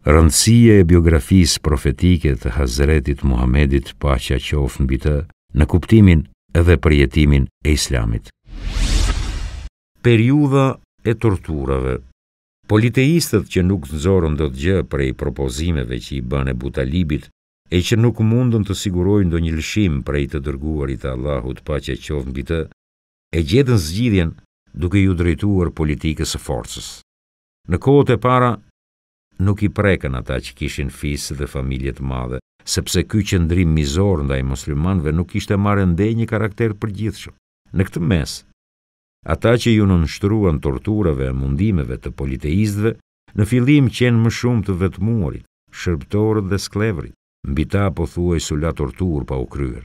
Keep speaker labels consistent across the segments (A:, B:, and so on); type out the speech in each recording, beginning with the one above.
A: Rëndësia e biografisë profetike të Hazretit Muhammedit paqja qof mbi të në kuptimin edhe përjetimin e islamit. Periuda e torturave Politeistët që nuk nëzorën do të gjë prej propozimeve që i bën buta butalibit e që nuk mundën të sigurojnë do një lëshim prej të dërguarit Allahut paqja qof mbi të, e gjedën zgjidhjen duke ju drejtuar politikës e forcës. Në kohët e para, nuk i prekën ata që kishin fisë dhe familjet madhe, sepse ky qëndrim mizor ndaj muslimanëve nuk kishte marrë ndenjë karakter përgjithshëm. Në këtë mes, ata që ju nënshtruan torturave e mundimeve të politeistëve, në fillim qenë më shumë të vetmuarit, shërbëtorët dhe sklevrit, mbi ta po thuaj sula tortur pa u kryer.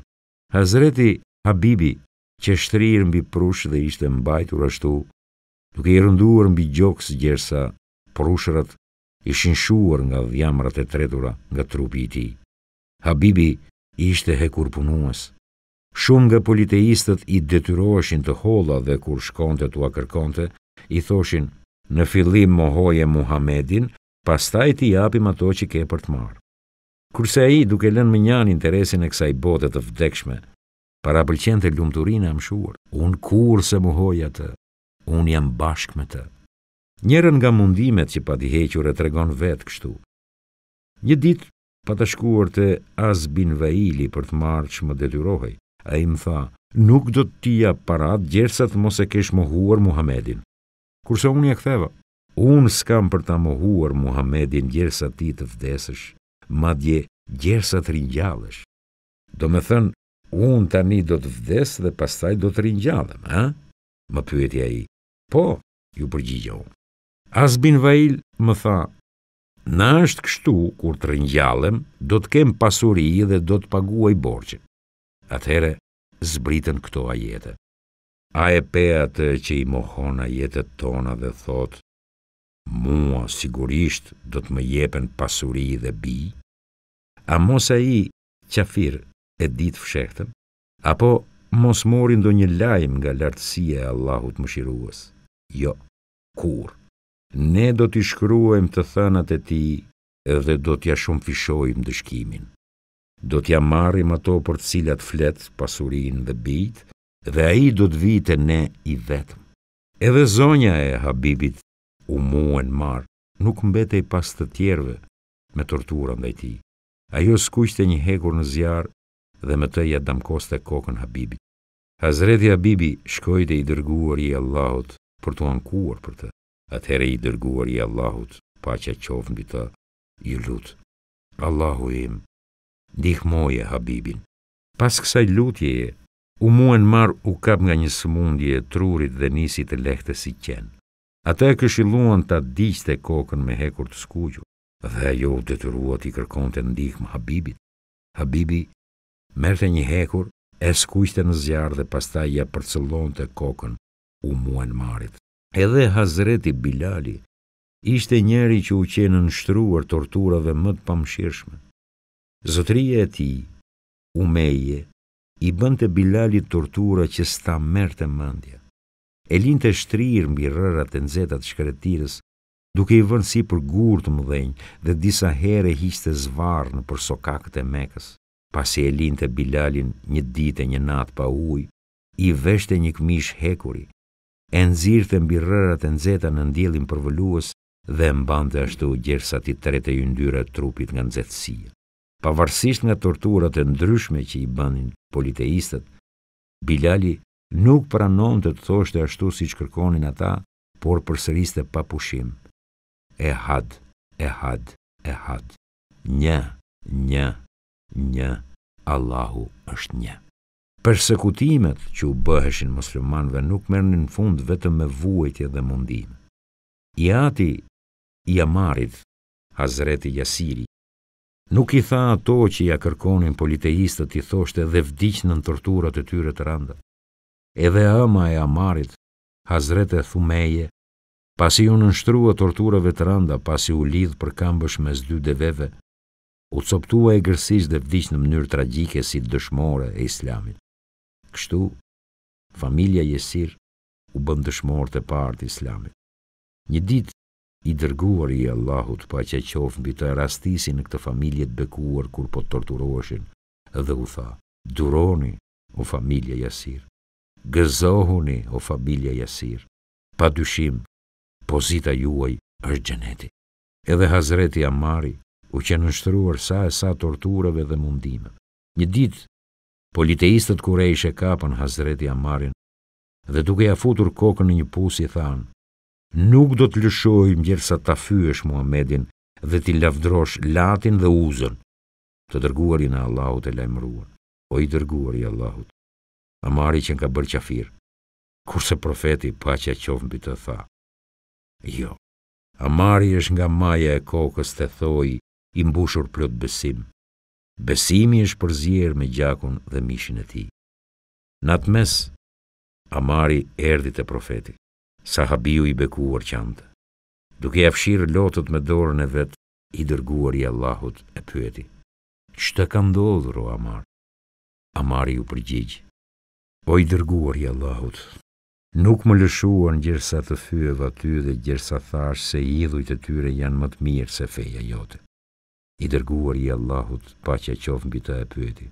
A: Hazreti Habibi që shtrir mbi prush dhe ishte mbajtur ashtu, duke i rënduar mbi gjokës gjersa prushërat, ishin shuar nga dhjamrat e tretura nga trupi i tij. Habibi ishte hekur punues. Shumë nga politeistët i detyroheshin të holla dhe kur shkonte tua kërkonte, i thoshin: "Në fillim mohoje Muhamedin, pastaj ti japim ato që ke për të marr." Kurse ai duke lënë më njanë interesin e kësaj bote të vdekshme, para të lumturinë e amshuar. Un kurse muhoja atë, un jam bashkë me të. Njërën nga mundimet që pa di e tregon vetë kështu. Një dit, pa të shkuar të Azbin Vaili për të marë që më detyrohej, a im tha, nuk do të tia parat gjersat mos e kesh mohuar Muhamedin. Kurse unë e ktheva, unë s'kam për ta mohuar Muhamedin gjersat ti të vdesësh, ma dje gjersat rinjallësh. Do me thënë, unë tani do të vdes dhe pastaj do të rinjallëm, ha? Më pyetja i, po, ju unë. Asbin Vail më tha, na është kështu kur të rinjallem, do të kem pasuri dhe do të paguaj borqin. Atëhere, zbritën këto ajete. A e pe atë që i mohon ajetet tona dhe thot, mua sigurisht do të më jepen pasuri dhe bi? A mos a i qafir e ditë fshektën? Apo mos morin do një lajmë nga lartësia e Allahut më shiruës? Jo, kurë ne do t'i shkruajmë të thënat e ti edhe do t'ja shumë fishojmë dëshkimin. Do t'ja marim ato për cilat flet, pasurin dhe bit, dhe a i do t'vite ne i vetëm. Edhe zonja e habibit u muen marë, nuk mbetej pas të tjerve me torturën dhe ti. Ajo s'kuqte një hekur në zjarë dhe me të ja damkoste kokën habibit. Hazreti habibi shkojte i dërguar i Allahot për të ankuar për të atëhere i dërguar i Allahut, pa që qovën bi të, i lutë, Allahu im, dihmoje Habibin. Pas kësaj lutje e, u muen marë u kap nga një sëmundje e trurit dhe nisit e lehte si qenë. Ata e këshiluan të adiqte kokën me hekur të skuqë, dhe ajo u detyruat i kërkon të ndihmë Habibit. Habibi merte një hekur, e skuqte në zjarë dhe pastaj ja përcëllon të kokën u muen marit. Edhe Hazreti Bilali ishte njeri që u qenë nështruar torturave më të pamëshirshme. Zotrije e ti, umeje, i bënd të Bilali tortura që sta mërë të mëndja. E linë të shtrirë mbi rërat e nëzetat shkretirës duke i vënë si për gurë të mëdhenjë dhe disa here hishte zvarë në për sokakët e mekës. Pasi e linë të Bilalin një ditë e një natë pa ujë, i veshte një këmish hekuri, e nëzirë të mbi rërat e nëzeta në ndjelin përvëlluës dhe mbante ashtu gjersa ti trete ju ndyre trupit nga nëzetsia. Pavarësisht nga torturat e ndryshme që i banin politeistët, Bilali nuk pranon të të thoshte ashtu si që kërkonin ata, por përsëriste pa pushim. E had, e had, e had. Një, një, një, Allahu është një. Persekutimet që u bëheshin muslimanve nuk mërnin në fund vetëm me vuajtje dhe mundim. I ati i amarit, Hazreti Jasiri, nuk i tha ato që i kërkonin politeistët i thoshte dhe vdic në torturat e tyre të randa. Edhe ama e amarit, Hazreti Thumeje, pasi u nështrua torturave të randa, pasi u lidh për kambësh mes dy deveve, u coptua e gërsis dhe vdic në mënyrë tragike si dëshmore e islamit. Kështu, familja jesir u dëshmorë të partë islamit. Një dit, i dërguar i Allahut pa që qofën mbi të rastisi në këtë familje të bekuar kur po të torturoheshin, dhe u tha, duroni, o familje jesir, gëzohuni, o familje jesir, pa dyshim, pozita juaj është gjeneti. Edhe Hazreti Amari u që nështruar sa e sa torturave dhe mundime. Një ditë Politeistët kure ishe kapën hazreti Amarin dhe duke ja futur kokën në një pusi thanë, nuk do të lëshoj mjerë sa ta fyësh Muhammedin dhe ti lavdrosh latin dhe uzën. Të dërguari në Allahut e lajmëruar, o i dërguari Allahut. Amari që nka bërë qafirë, kurse profeti pa që qovën për të tha. Jo, Amari është nga maja e kokës të thoj i mbushur për besimë. Besimi është përzier me gjakun dhe mishin e ti. Në atë mes, amari erdi të profeti, sahabiu i bekuar qante. Duke afshirë lotët me dorën e vetë, i dërguar i Allahut e pyeti. Që të ka ndodhur o amar? Amari ju përgjigjë. O i dërguar i Allahut, nuk më lëshuan gjërë sa të fyë dhe aty dhe gjërë sa thash se idhujt e tyre janë më të mirë se feja jote. I dërguar i Allahut pa që e qofën bita e pëti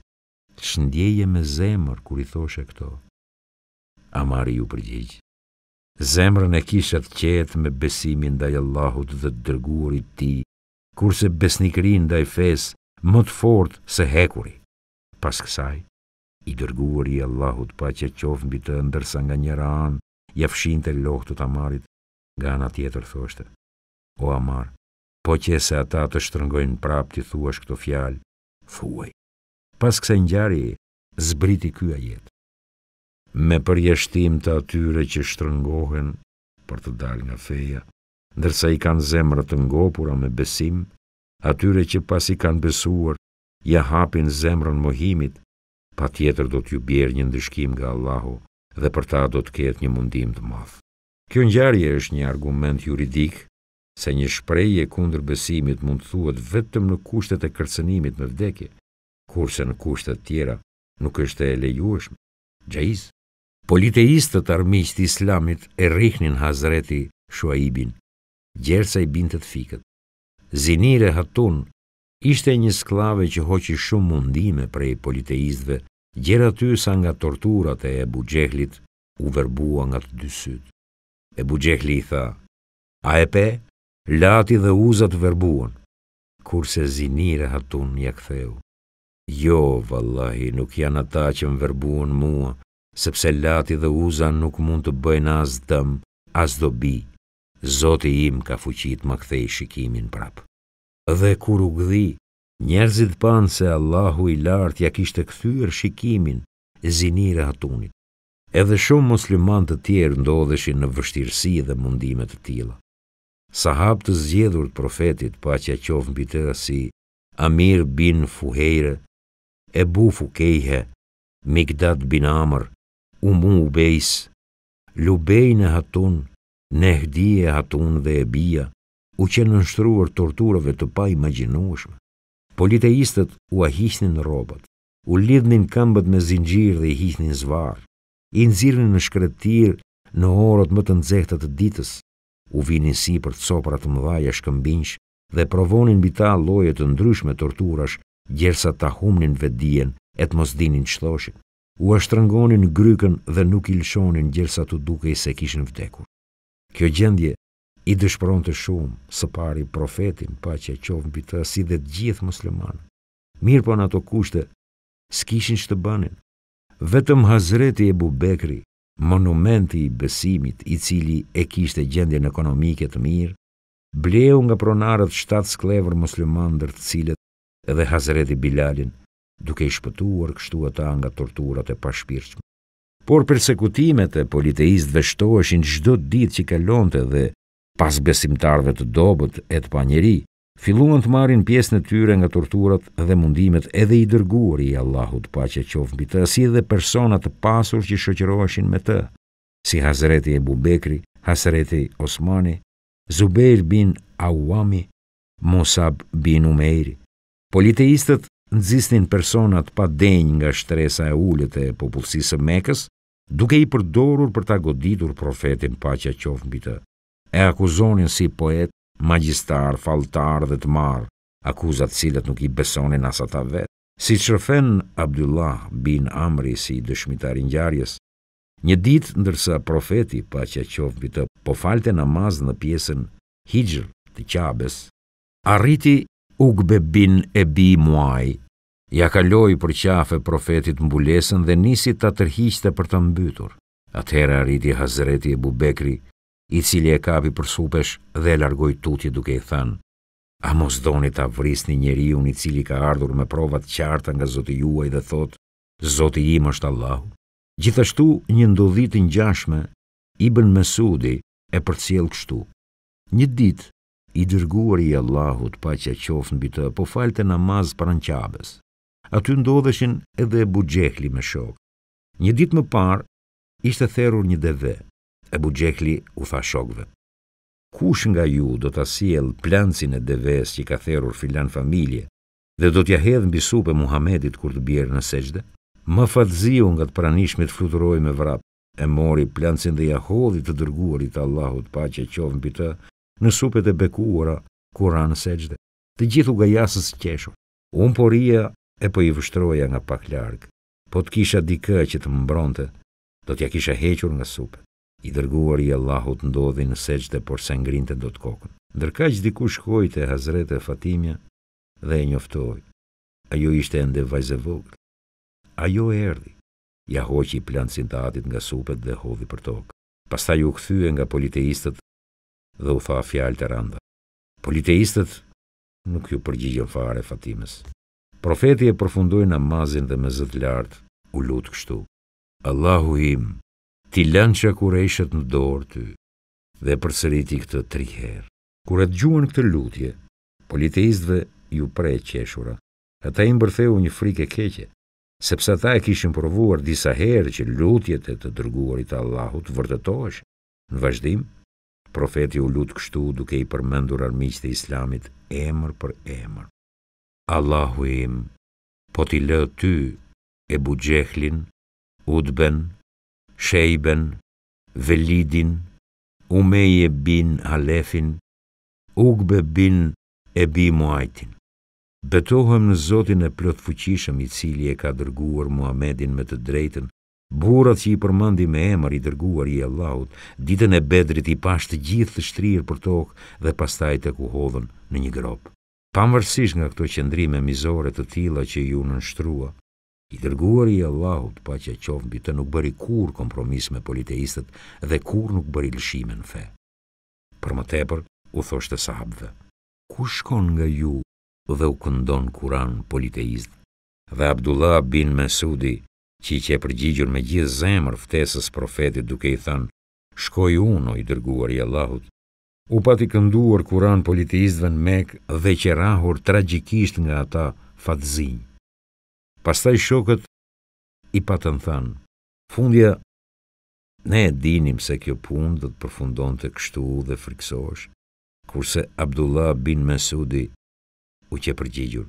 A: Shëndjeje me zemër kër i thoshe këto A ju përgjigjë Zemrën e kishat qetë me besimin dhe Allahut dhe të dërguar i ti Kurse besnikrin dhe i fesë më të fortë se hekuri Pas kësaj I dërguar i Allahut pa që e qofën bita ndërsa nga njëra anë Jafshin të lohtu të nga Gana tjetër thoshte O Amar, po që se ata të shtërngojnë prap të thuash këto fjalë, fuaj. Pas këse njari, zbriti kjo jetë. Me përjeshtim të atyre që shtërngohen për të dal nga feja, ndërsa i kanë zemrë të ngopura me besim, atyre që pas i kanë besuar, ja hapin zemrën mohimit, pa tjetër do t'ju bjerë një ndëshkim nga Allahu dhe për ta do t'ket një mundim të mafë. Kjo njarje është një argument juridikë, se një shprejje kundër besimit mund thuët vetëm në kushtet e kërcenimit me vdekje, kurse në kushtet tjera nuk është e lejueshme, gjaiz. Politeistët armisht islamit e rihnin hazreti shuaibin, sa i bintet fikët. Zinire hatun ishte një sklave që hoqi shumë mundime prej politeistëve, gjerë ty sa nga torturat e Ebu Gjehlit u verbua nga të dy sytë. Ebu i tha, a e pe? lati dhe uzat verbuon, kurse zinire hatun një këtheu. Jo, vallahi, nuk janë ata që më verbuon mua, sepse lati dhe uza nuk mund të bëjnë as dëm, as do bi. Zoti im ka fuqit më këthej shikimin prap. Dhe kur u gdhi, njerëzit panë se Allahu i lartë ja kishtë këthyër shikimin, zinire hatunit. Edhe shumë muslimant të tjerë ndodheshin në vështirësi dhe mundimet të tila sahab të zjedhur të profetit, pa që a qovë mbi të si Amir bin Fuhejre, Ebu Fukejhe, Migdad bin Amr, Umu Ubejs, Lubej në Hatun, Nehdi e Hatun dhe Ebija, u që nështruar torturave të pa imaginuashme. Politeistët u në robët, u lidhnin këmbët me zingjirë dhe i hisnin zvarë, i nëzirën në shkretirë në orët më të nëzehtët të ditës, u vinin si për të sopra të mëdhaja shkëmbinjsh, dhe provonin bita lojet të ndryshme torturash gjersa ta humnin vedien e të mos dinin që thoshin. U ashtrëngonin grykën dhe nuk i lëshonin gjersa të duke i se kishin vdekur. Kjo gjendje i dëshpëronte të shumë së pari profetin pa që e qovën bita si dhe të gjithë musliman. Mirë po në ato kushte, s'kishin ç'të bënin. banin. Vetëm Hazreti e Bubekri monumenti i besimit i cili e kishte gjendjen ekonomike të mirë, bleu nga pronarët shtatë sklevër musliman dërë të cilët edhe Hazreti Bilalin, duke i shpëtuar kështu ata nga torturat e pashpirqme. Por persekutimet e politeist shtoheshin gjdo ditë që kalonte dhe pas besimtarve të dobët e të panjeri, Filluan të marrin pjesë në tyre nga torturat dhe mundimet edhe i dërguar i Allahut paqja qof mbi të, si dhe persona të pasur që shoqëroheshin me të, si Hazreti Abu Bekri, Hazreti Osmani, Zubair bin Awami, Musab bin Umair. Politeistët nxisnin persona të pa denjë nga shtresa e ulët e popullsisë së Mekës, duke i përdorur për ta goditur profetin paqja qof mbi të. E akuzonin si poet magjistar, faltar dhe të marë, akuzat cilët nuk i besonin as ata vetë. Si qërfen Abdullah bin Amri si dëshmitar i njarjes, një ditë ndërsa profeti pa që qovë për të po falte namaz në pjesën hijrë të qabes, arriti ugbe bin e bi muaj, ja kaloi për qafe profetit mbulesën dhe nisi të tërhishte për të mbytur. Atëhera arriti Hazreti e Bubekri, i cili e kapi për supesh dhe e largoj tutje duke i thënë, a mos doni ta vrisni një njeri unë i cili ka ardhur me provat qarta nga zoti juaj dhe thot, zoti im është Allahu. Gjithashtu një ndodhit në gjashme, i bën mesudi e për cilë kështu. Një dit, i dërguar i Allahut pa që qofën bitë, po falte namaz për në qabës. Aty ndodheshin edhe bu gjekli me shok. Një dit më par, ishte therur një deve, e bu gjekli u tha shokve. Kush nga ju do të asiel plancin e deves që ka therur filan familje dhe do t'ja hedhë mbi supe për Muhammedit kur të bjerë në seqde? Më fatëziu nga të pranishmit fluturoj me vrap e mori plancin dhe jahodit të dërguarit Allahut pa që e qovën për të në supet e bekuara kur anë seqde. Të gjithu ga jasës qesho, unë poria e po i vështroja nga pak largë, po të kisha dikë që të mbronte, do t'ja kisha hequr nga supet i dërguar i Allahut ndodhi në seqë por se ngrinte do të kokën. Ndërka që diku shkoj të Hazret e Fatimja dhe e njoftoj, ajo ishte ende vajze vogël. Ajo erdi, ja hoqi plan sintatit nga supet dhe hodhi për tokë. Pasta ju këthyë nga politeistët dhe u tha fjalë të randa. Politeistët nuk ju përgjigjën fare Fatimës. Profeti e përfundoj namazin dhe me zëtë lartë, u lutë kështu. Allahu imë, ti lënë që kure ishet në dorë ty, dhe përsëriti këtë tri herë. Kure të gjuën këtë lutje, politeistëve ju prej qeshura, ata imë bërtheu një frike keqe, sepse ata e kishin provuar disa herë që lutjet e të dërguarit Allahut vërtetohesh. Në vazhdim, profeti u lutë kështu duke i përmendur armiqë të islamit emër për emër. Allahu im, po t'i lë ty, bu Gjehlin, Udben, Shejben, Velidin, Umeje bin Alefin, Ugbe bin Ebi Muajtin. Betohem në Zotin e Plotfuqishëm fuqishëm i cili e ka dërguar Muhamedin me të drejtën, burat që i përmandi me emër i dërguar i Allahut, ditën e bedrit i pashtë të gjithë të shtrirë për tokë dhe pastaj të kuhodhën në një gropë. Pamërësish nga këto qëndrime mizore të tila që ju nënështrua, i dërguar i Allahut pa që qovën bitë nuk bëri kur kompromis me politeistët dhe kur nuk bëri lëshime në fe. Për më tepër, u thoshtë sahabëve, ku shkon nga ju dhe u këndon kuran politeist? Dhe Abdullah bin Mesudi, qi që e përgjigjur me gjithë zemër ftesës profetit duke i thënë, shkoj unë o i dërguar i Allahut, u pati kënduar kuran politeistëve në mekë dhe që rahur tragikisht nga ata fatëzinjë. Pastaj shokët i patën thanë, fundja, ne e dinim se kjo punë dhe të përfundon të kështu dhe friksosh, kurse Abdullah bin Mesudi u që përgjigjur,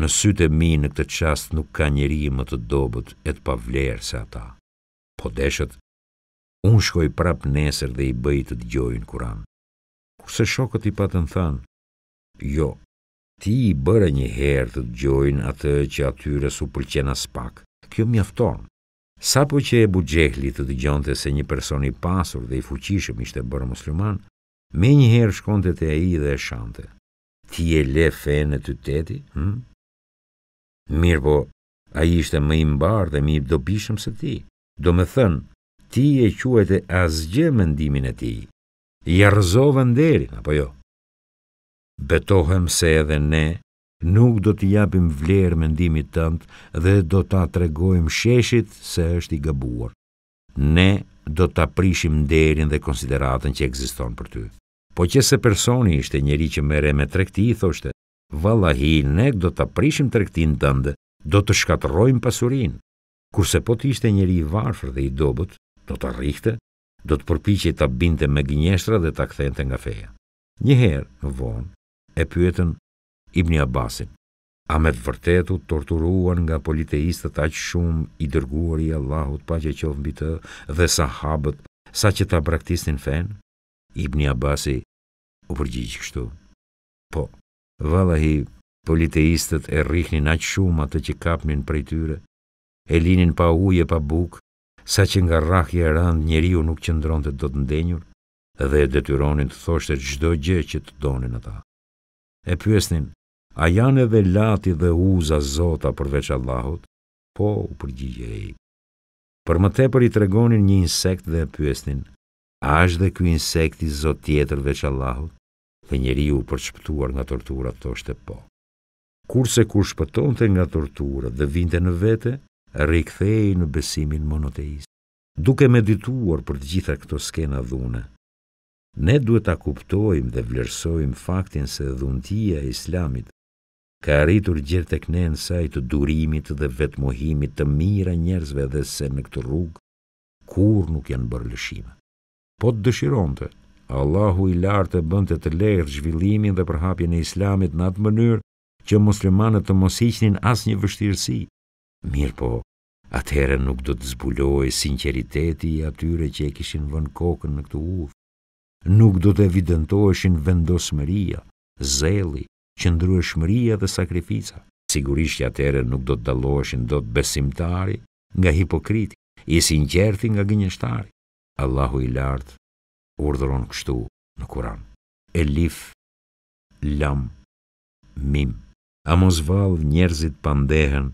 A: në sytë e mi në këtë qast nuk ka njeri më të dobut e të pavlerë se ata. Po deshet, unë shkoj prap nesër dhe i bëjt të të gjojnë kuran. Kurse shokët i patën thanë, jo, ti i bërë një herë të të gjojnë atë që atyre su përqena spak. Kjo mjafton. Sa po që e bugjehli të të gjonte se një person i pasur dhe i fuqishëm ishte bërë musliman, me një herë shkonte të e i dhe e shante. Ti e le fe në të teti? Hm? Mirë po, a ishte më imbar dhe mi dobishëm se ti. Do me thënë, ti e quajte asgjë mendimin e ti. Jarëzove deri, apo Jo. Betohem se edhe ne nuk do të japim vlerë mendimit tënd dhe do ta tregojmë sheshit se është i gabuar. Ne do ta prishim nderin dhe konsideratën që ekziston për ty. Po që se personi ishte njeri që mere me trekti, thoshte, valahi, ne do të prishim trektin të ndë, do të shkatrojmë pasurin. Kurse po të ishte njeri i varfër dhe i dobut, do të rrihte, do të përpiqe të binte me gjenjeshtra dhe të akthente nga feja. Njëherë, vonë, e pyetën Ibni Abbasin, a me të vërtetu torturuan nga politeistët aqë shumë i dërguar i Allahut pa që qovë mbi të dhe sahabët sa që ta braktisin fen? Ibni Abasi u përgjigjë kështu. Po, valahi politeistët e rrihnin aqë shumë atë që kapnin prej tyre, e linin pa uje pa bukë, sa që nga rrahje e randë njeriu nuk qëndron të do të ndenjur, dhe detyronin të thoshtet çdo gjë që të donin ata e pyesnin, a janë edhe lati dhe uza zota përveç Allahut? Po, u përgjigje e i. Për më tepër i tregonin një insekt dhe e pyesnin, a është dhe kjo insekt i zot tjetër veç Allahut? Dhe njeri u përshpëtuar nga tortura të është po. Kurse kur shpëton të nga tortura dhe vinte në vete, rikthej në besimin monoteist. Duke medituar për gjitha këto skena dhune, Ne duhet ta kuptojmë dhe vlerësojmë faktin se dhuntia e islamit ka arritur gjithë tek ne në saj të durimit dhe vetmohimit të mira njerëzve dhe se në këtë rrugë kur nuk janë bërë lëshime. Po të dëshironte, Allahu i lartë e bënte të lehtë zhvillimin dhe përhapjen e islamit në atë mënyrë që muslimanët të mos hiqnin asë një vështirësi. Mirë po, atëherë nuk do të zbulohi sinceriteti i atyre që e kishin vën kokën në këtë uvë nuk do të evidentoheshin vendosmëria, zeli, qëndrueshmëria dhe sakrifica. Sigurisht që atëherë nuk do të dalloheshin dot besimtari nga hipokriti, i sinqertë nga gënjeshtari. Allahu i lart urdhëron kështu në Kur'an. Elif Lam Mim A mos valë njerëzit pandehen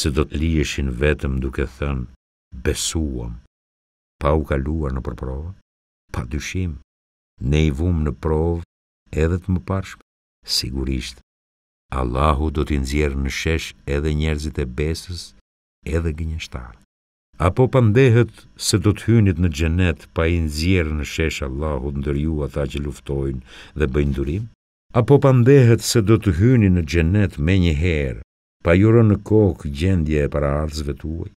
A: se do të lijeshin vetëm duke thënë besuam, pa u kaluar në përprovë, pa dyshim ne i vumë në provë edhe të më pashme, sigurisht, Allahu do t'i nxjerrë në shesh edhe njerëzit e besës edhe gënjështarë. Apo pandehet se do t'hynit në gjenet pa i nxjerrë në shesh Allahu ndër ju ata që luftojnë dhe bëjnë durim? Apo pandehet se do t'hynit në gjenet me një herë pa jurë në kokë gjendje e para t'uaj?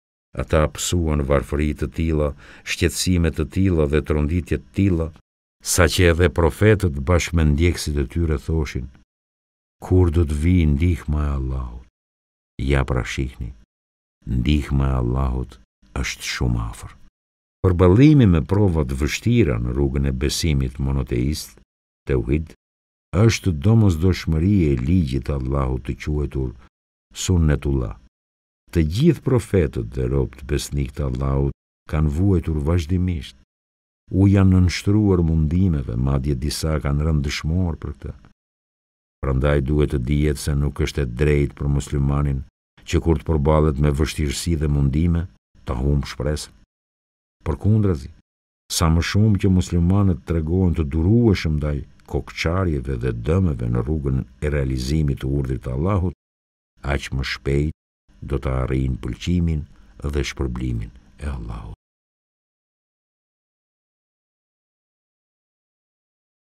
A: Ata apsuan varfëri të tila, shqetsimet të tila dhe tronditjet të tila, sa që edhe profetët bashkë me ndjekësit e tyre thoshin, kur do të vi ndihma e Allahut? Ja pra shihni, ndihma e Allahut është shumë afer. Për me provat vështira në rrugën e besimit monoteist, të uhid, është domës do e ligjit Allahut të quetur sunnetullah. Të gjithë profetët dhe ropt besnik të Allahut kanë vuetur vazhdimisht, u janë nënshtruar mundimeve, madje disa kanë rënë dëshmor për këtë. Prandaj duhet të dihet se nuk është e drejtë për muslimanin që kur të përballet me vështirësi dhe mundime, të humb shpresën. Përkundrazi, sa më shumë që muslimanët tregojnë të, të durueshëm ndaj kokçarjeve dhe dëmeve në rrugën e realizimit të urdhrit të Allahut, aq më shpejt do të arrijnë pëlqimin dhe shpërblimin e Allahut.